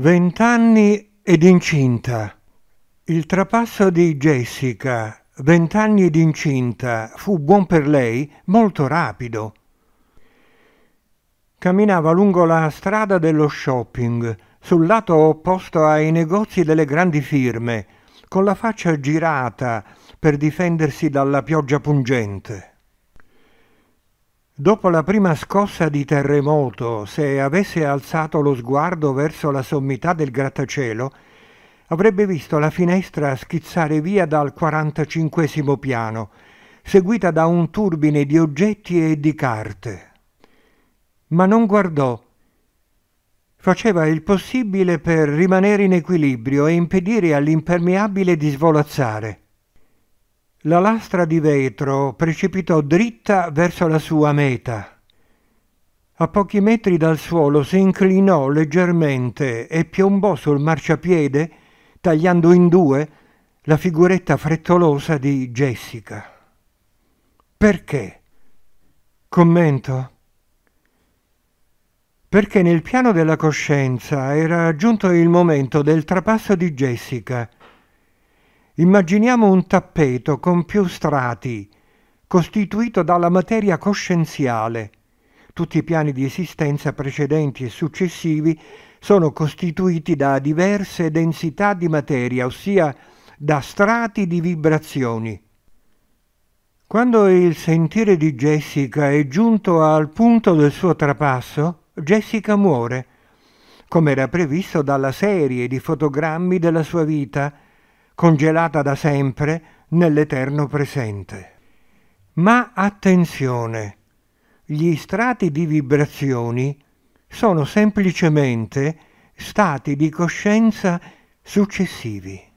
Vent'anni ed incinta. Il trapasso di Jessica, vent'anni ed incinta, fu buon per lei molto rapido. Camminava lungo la strada dello shopping, sul lato opposto ai negozi delle grandi firme, con la faccia girata per difendersi dalla pioggia pungente. Dopo la prima scossa di terremoto, se avesse alzato lo sguardo verso la sommità del grattacielo, avrebbe visto la finestra schizzare via dal 45 piano, seguita da un turbine di oggetti e di carte. Ma non guardò. Faceva il possibile per rimanere in equilibrio e impedire all'impermeabile di svolazzare. La lastra di vetro precipitò dritta verso la sua meta. A pochi metri dal suolo si inclinò leggermente e piombò sul marciapiede, tagliando in due la figuretta frettolosa di Jessica. Perché? Commento. Perché nel piano della coscienza era giunto il momento del trapasso di Jessica Immaginiamo un tappeto con più strati, costituito dalla materia coscienziale. Tutti i piani di esistenza precedenti e successivi sono costituiti da diverse densità di materia, ossia da strati di vibrazioni. Quando il sentire di Jessica è giunto al punto del suo trapasso, Jessica muore, come era previsto dalla serie di fotogrammi della sua vita, congelata da sempre nell'eterno presente. Ma attenzione, gli strati di vibrazioni sono semplicemente stati di coscienza successivi.